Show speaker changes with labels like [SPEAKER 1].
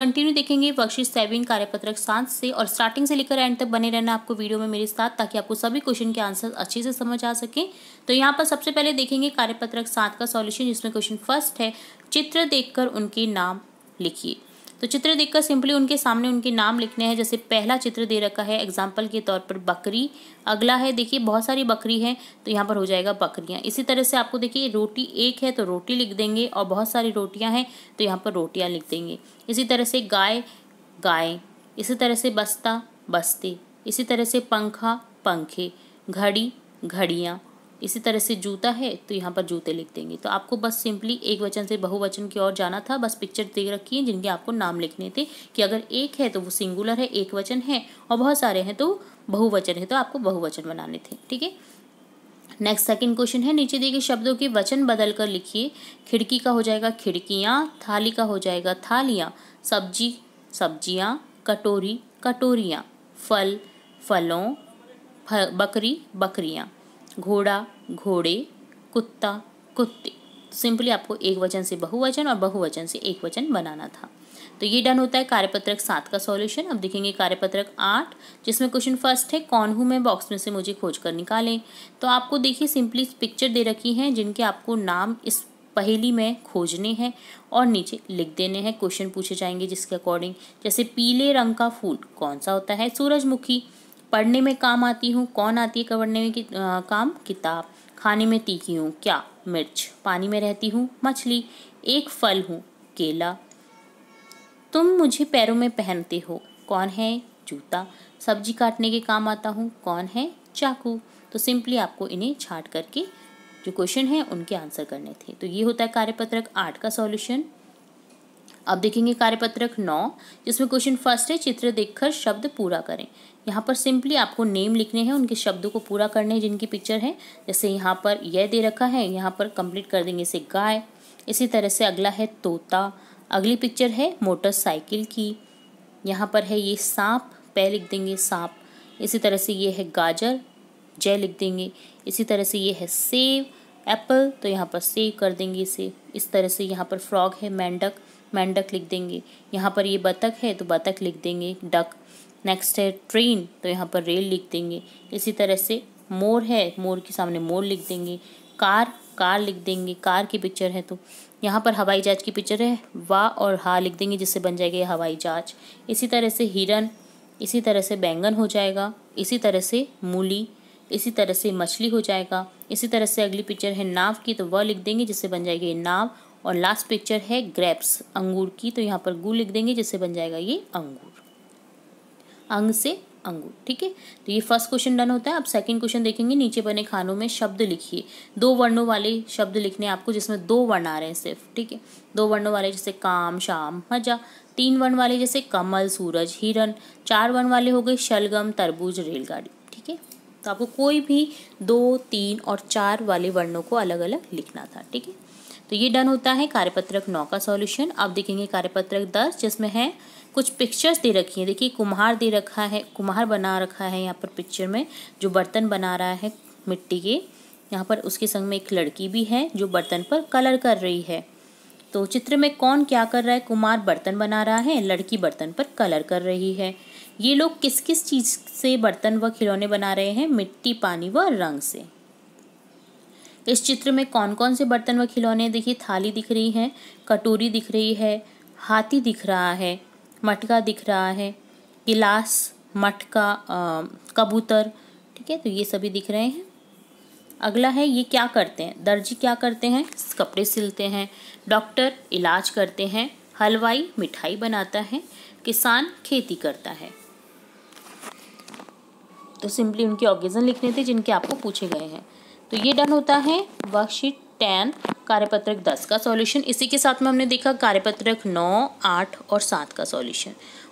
[SPEAKER 1] continue देखेंगे worksheet saving कार्यपत्रक सात से और स्टार्टिंग से लेकर एंड तक बने रहना आपको वीडियो में मेरे साथ ताकि आपको सभी क्वेश्चन के आंसर अच्छे से समझ आ सके तो यहाँ पर सबसे पहले देखेंगे कार्यपत्रक सात का सॉल्यूशन जिसमें क्वेश्चन फर्स्ट है चित्र देखकर उनके नाम लिखिए तो चित्र देखकर सिंपली उनके सामने उनके नाम लिखने हैं जैसे पहला चित्र दे रखा है एग्जाम्पल के तौर पर बकरी अगला है देखिए बहुत सारी बकरी है तो यहाँ पर हो जाएगा बकरियाँ इसी तरह से आपको देखिए रोटी एक है तो रोटी लिख देंगे और बहुत सारी रोटियाँ हैं तो यहाँ पर रोटियाँ लिख देंगे इसी तरह से गाय गाय इसी तरह से बस्ता बस्ते इसी तरह से पंखा पंखे घड़ी घड़ियाँ इसी तरह से जूता है तो यहाँ पर जूते लिख देंगे तो आपको बस सिंपली एक वचन से बहुवचन की ओर जाना था बस पिक्चर दे रखी है जिनके आपको नाम लिखने थे कि अगर एक है तो वो सिंगुलर है एक वचन है और बहुत सारे हैं तो बहुवचन है तो आपको बहुवचन बनाने थे ठीक है नेक्स्ट सेकंड क्वेश्चन है नीचे दिए गए शब्दों के वचन बदल कर लिखिए खिड़की का हो जाएगा खिड़कियाँ थाली का हो जाएगा थालियाँ सब्जी सब्जियाँ कटोरी कटोरियाँ फल फलों बकरी बकरियाँ घोड़ा घोड़े कुत्ता कुत्ते सिंपली आपको एक वचन से बहुवचन और बहुवचन से एक वचन बनाना था तो ये डन होता है कार्यपत्रक सात का सॉल्यूशन अब देखेंगे कार्यपत्रक आठ जिसमें क्वेश्चन फर्स्ट है कौन हूँ मैं बॉक्स में से मुझे खोज कर निकालें तो आपको देखिए सिंपली पिक्चर दे रखी है जिनके आपको नाम इस पहेली में खोजने हैं और नीचे लिख देने हैं क्वेश्चन पूछे जाएंगे जिसके अकॉर्डिंग जैसे पीले रंग का फूल कौन सा होता है सूरजमुखी पढ़ने में काम आती हूँ कौन आती है कवरने में कि, आ, काम किताब खाने में तीखी हूँ क्या मिर्च पानी में रहती हूँ मछली एक फल हूँ केला तुम मुझे पैरों में पहनते हो कौन है जूता सब्जी काटने के काम आता हूँ कौन है चाकू तो सिंपली आपको इन्हें छाट करके जो क्वेश्चन है उनके आंसर करने थे तो ये होता है कार्यपत्रक आठ का सॉल्यूशन अब देखेंगे कार्यपत्रक नौ जिसमें क्वेश्चन फर्स्ट है चित्र देखकर शब्द पूरा करें यहाँ पर सिंपली आपको नेम लिखने हैं उनके शब्दों को पूरा करने हैं जिनकी पिक्चर है जैसे यहाँ पर यह दे रखा है यहाँ पर कंप्लीट कर देंगे इसे गाय इसी तरह से अगला है तोता अगली पिक्चर है मोटरसाइकिल की यहाँ पर है ये सांप पै लिख देंगे सांप इसी तरह से ये है गाजर जय लिख देंगे इसी तरह से ये है सेव एप्पल तो यहाँ पर सेव कर देंगे इसे इस तरह से यहाँ पर फ्रॉग है मेंढक मेंढक लिख देंगे यहाँ पर ये बतख है तो बतख लिख देंगे डक नेक्स्ट है ट्रेन तो यहाँ पर रेल लिख देंगे इसी तरह से मोर है मोर के सामने मोर लिख देंगे कार कार लिख देंगे कार की पिक्चर है तो यहाँ पर हवाई जहाज की पिक्चर है वा और हा लिख देंगे जिससे बन जाएगा हवाई जहाज इसी तरह से हिरन इसी तरह से बैंगन हो जाएगा इसी तरह से मूली इसी तरह से मछली हो जाएगा इसी तरह से अगली पिक्चर है नाव की तो वह लिख देंगे जिससे बन जाएगी नाव और लास्ट पिक्चर है ग्रेप्स अंगूर की तो यहाँ पर गु लिख देंगे जिससे बन जाएगा ये अंगूर अंग से अंगूर ठीक है तो ये फर्स्ट क्वेश्चन डन होता है अब सेकंड क्वेश्चन देखेंगे नीचे बने खानों में शब्द लिखिए दो वर्णों वाले शब्द लिखने आपको जिसमें दो वर्ण आ रहे हैं सिर्फ ठीक है दो वर्णों वाले जैसे काम शाम मजा तीन वर्ण वाले जैसे कमल सूरज हिरन चार वर्ण वाले हो गए शलगम तरबूज रेलगाड़ी ठीक है तो आपको कोई भी दो तीन और चार वाले वर्णों को अलग अलग लिखना था ठीक है तो ये डन होता है कार्यपत्रक नौ का सॉल्यूशन अब देखेंगे कार्यपत्रक दस जिसमें है कुछ पिक्चर्स दे रखी हैं देखिए कुम्हार दे रखा है कुम्हार बना रखा है यहाँ पर पिक्चर में जो बर्तन बना रहा है मिट्टी के यहाँ पर उसके संग में एक लड़की भी है जो बर्तन पर कलर कर रही है तो चित्र में कौन क्या कर रहा है कुमार बर्तन बना रहा है लड़की बर्तन पर कलर कर रही है ये लोग किस किस चीज़ से बर्तन व खिलौने बना रहे हैं मिट्टी पानी व रंग से इस चित्र में कौन कौन से बर्तन व खिलौने देखिए थाली दिख रही है कटोरी दिख रही है हाथी दिख रहा है मटका दिख रहा है गिलास मटका कबूतर ठीक है तो ये सभी दिख रहे हैं अगला है ये क्या करते हैं दर्जी क्या करते हैं कपड़े सिलते हैं डॉक्टर इलाज करते हैं हलवाई मिठाई बनाता है किसान खेती करता है तो सिंपली उनके ऑकेजन लिखने थे जिनके आपको पूछे गए हैं तो ये डन होता है वर्कशीट टेन कार्यपत्रक दस का सॉल्यूशन इसी के साथ में हमने देखा कार्यपत्रक नौ आठ और सात का सॉल्यूशन